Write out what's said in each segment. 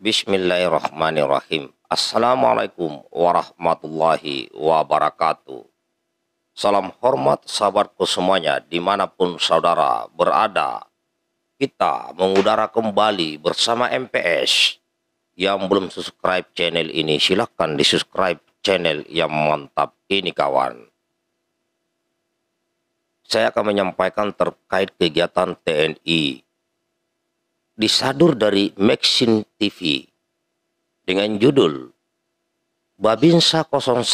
Bismillahirrahmanirrahim. Assalamualaikum warahmatullahi wabarakatuh. Salam hormat sahabatku semuanya dimanapun saudara berada. Kita mengudara kembali bersama MPS. Yang belum subscribe channel ini silahkan di subscribe channel yang mantap ini kawan. Saya akan menyampaikan terkait kegiatan TNI disadur dari Maxin TV dengan judul Babinsa 01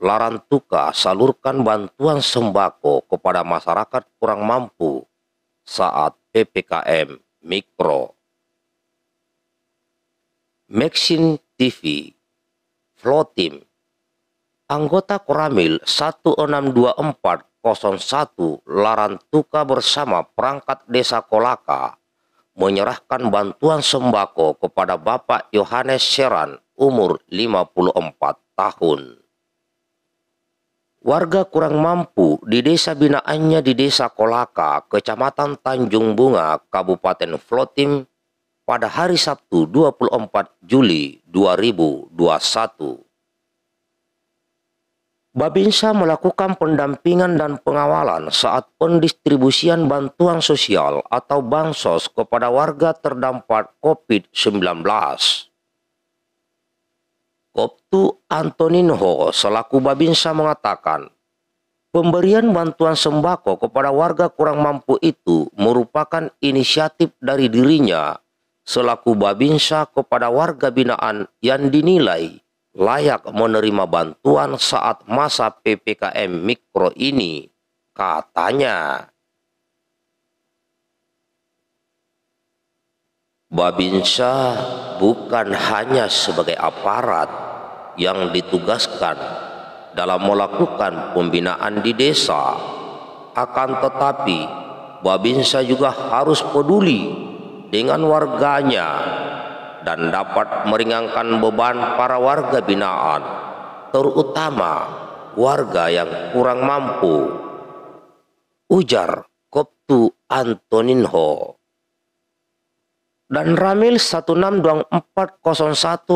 Larantuka salurkan bantuan sembako kepada masyarakat kurang mampu saat PPKM Mikro. Maxin TV Flotim Anggota Koramil 162401 Larantuka bersama perangkat desa Kolaka menyerahkan bantuan sembako kepada Bapak Yohanes Seran, umur 54 tahun. Warga kurang mampu di desa binaannya di Desa Kolaka, Kecamatan Tanjung Bunga, Kabupaten Flotim pada hari Sabtu 24 Juli 2021. Babinsa melakukan pendampingan dan pengawalan saat pendistribusian bantuan sosial atau bansos kepada warga terdampak COVID-19. Koptu Antoninho selaku Babinsa mengatakan, pemberian bantuan sembako kepada warga kurang mampu itu merupakan inisiatif dari dirinya selaku Babinsa kepada warga binaan yang dinilai layak menerima bantuan saat masa PPKM mikro ini, katanya. Babinsa bukan hanya sebagai aparat yang ditugaskan dalam melakukan pembinaan di desa, akan tetapi Babinsa juga harus peduli dengan warganya dan dapat meringankan beban para warga binaan, terutama warga yang kurang mampu. Ujar Koptu Antoninho. Dan Ramil 162401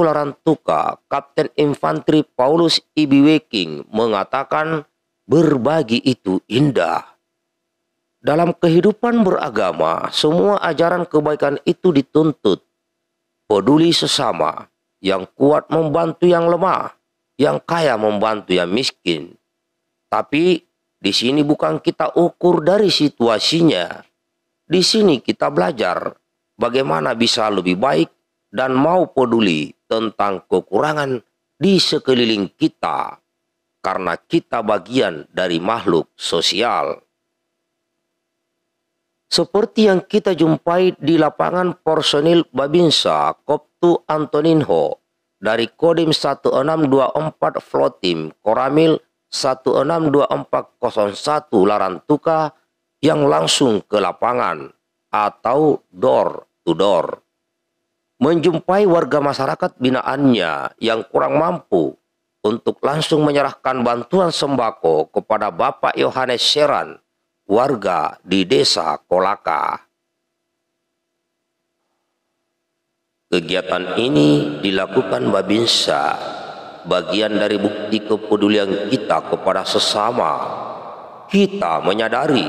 Larantuka, Kapten Infanteri Paulus Ibiweking mengatakan berbagi itu indah. Dalam kehidupan beragama, semua ajaran kebaikan itu dituntut peduli sesama, yang kuat membantu yang lemah, yang kaya membantu yang miskin. Tapi di sini bukan kita ukur dari situasinya. Di sini kita belajar bagaimana bisa lebih baik dan mau peduli tentang kekurangan di sekeliling kita karena kita bagian dari makhluk sosial. Seperti yang kita jumpai di lapangan personil Babinsa Koptu Antoninho dari Kodim 1624 Flotim Koramil 162401 Larantuka yang langsung ke lapangan atau door to door. Menjumpai warga masyarakat binaannya yang kurang mampu untuk langsung menyerahkan bantuan sembako kepada Bapak Yohanes Sheran warga di desa Kolaka. Kegiatan ini dilakukan Babinsa bagian dari bukti kepedulian kita kepada sesama. Kita menyadari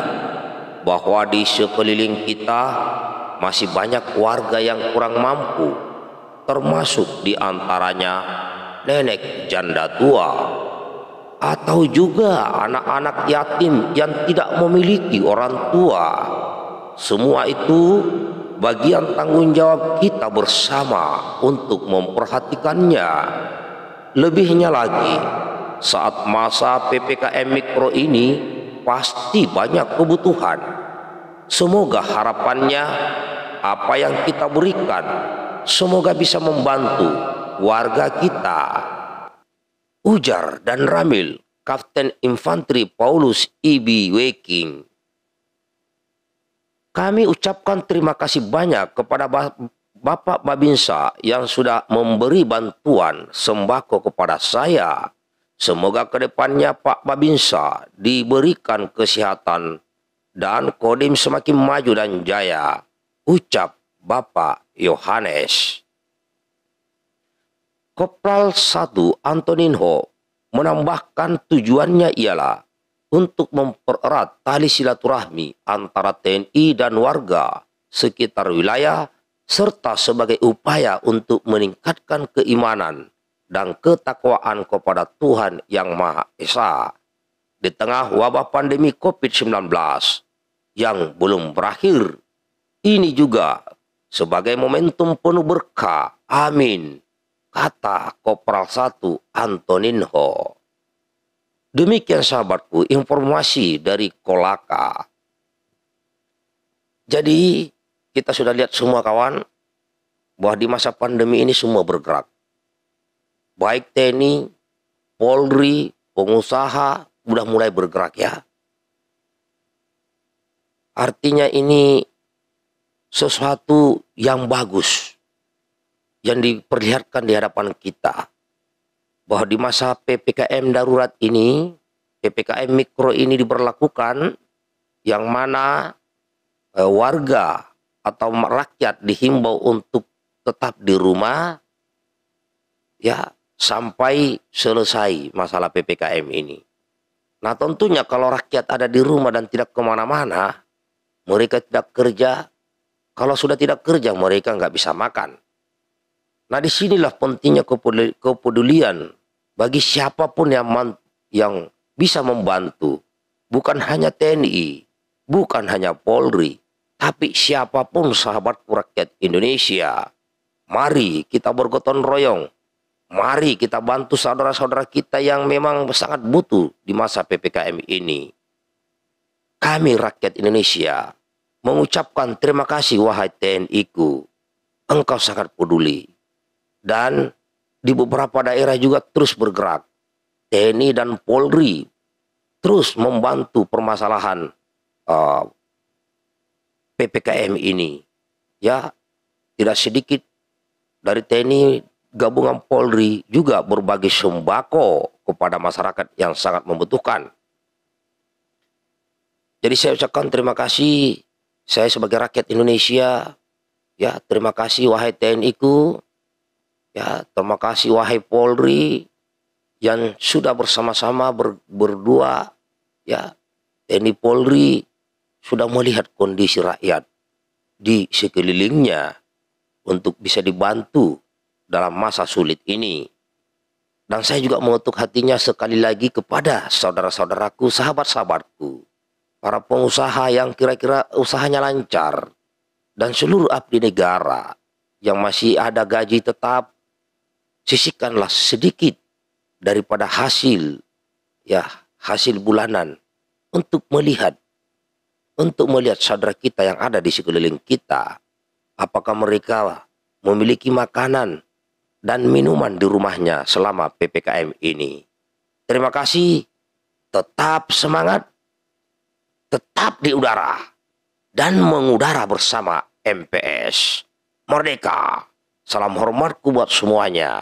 bahwa di sekeliling kita masih banyak warga yang kurang mampu, termasuk di antaranya nenek janda tua atau juga anak-anak yatim yang tidak memiliki orang tua. Semua itu bagian tanggung jawab kita bersama untuk memperhatikannya. Lebihnya lagi, saat masa PPKM Mikro ini pasti banyak kebutuhan. Semoga harapannya apa yang kita berikan semoga bisa membantu warga kita Ujar dan Ramil, Kapten Infanteri Paulus Ibi e Waking. Kami ucapkan terima kasih banyak kepada Bapak Babinsa yang sudah memberi bantuan sembako kepada saya. Semoga kedepannya Pak Babinsa diberikan kesehatan dan Kodim semakin maju dan jaya. Ucap Bapak Yohanes. Kopral 1 Antoninho menambahkan tujuannya ialah untuk mempererat tali silaturahmi antara TNI dan warga sekitar wilayah serta sebagai upaya untuk meningkatkan keimanan dan ketakwaan kepada Tuhan Yang Maha Esa di tengah wabah pandemi COVID-19 yang belum berakhir. Ini juga sebagai momentum penuh berkah. Amin kata Kopral 1 Antoninho. Demikian sahabatku informasi dari Kolaka. Jadi kita sudah lihat semua kawan bahwa di masa pandemi ini semua bergerak. Baik TNI, Polri, pengusaha sudah mulai bergerak ya. Artinya ini sesuatu yang bagus yang diperlihatkan di hadapan kita bahwa di masa PPKM darurat ini, PPKM mikro ini diberlakukan yang mana e, warga atau rakyat dihimbau untuk tetap di rumah ya sampai selesai masalah PPKM ini. Nah tentunya kalau rakyat ada di rumah dan tidak kemana-mana, mereka tidak kerja. Kalau sudah tidak kerja, mereka nggak bisa makan. Nah disinilah pentingnya kepedulian bagi siapapun yang yang bisa membantu. Bukan hanya TNI, bukan hanya Polri, tapi siapapun sahabat rakyat Indonesia. Mari kita bergotong royong. Mari kita bantu saudara-saudara kita yang memang sangat butuh di masa PPKM ini. Kami rakyat Indonesia mengucapkan terima kasih wahai TNI ku. Engkau sangat peduli dan di beberapa daerah juga terus bergerak. TNI dan Polri terus membantu permasalahan uh, PPKM ini. Ya, tidak sedikit dari TNI gabungan Polri juga berbagi sembako kepada masyarakat yang sangat membutuhkan. Jadi saya ucapkan terima kasih saya sebagai rakyat Indonesia ya terima kasih wahai TNI ku Ya, terima kasih wahai Polri yang sudah bersama-sama ber, berdua ya TNI Polri sudah melihat kondisi rakyat di sekelilingnya untuk bisa dibantu dalam masa sulit ini. Dan saya juga mengutuk hatinya sekali lagi kepada saudara-saudaraku, sahabat-sahabatku, para pengusaha yang kira-kira usahanya lancar, dan seluruh abdi negara yang masih ada gaji tetap sisihkanlah sedikit daripada hasil ya hasil bulanan untuk melihat untuk melihat saudara kita yang ada di sekeliling kita apakah mereka memiliki makanan dan minuman di rumahnya selama PPKM ini. Terima kasih. Tetap semangat. Tetap di udara dan mengudara bersama MPS. Merdeka. Salam hormatku buat semuanya.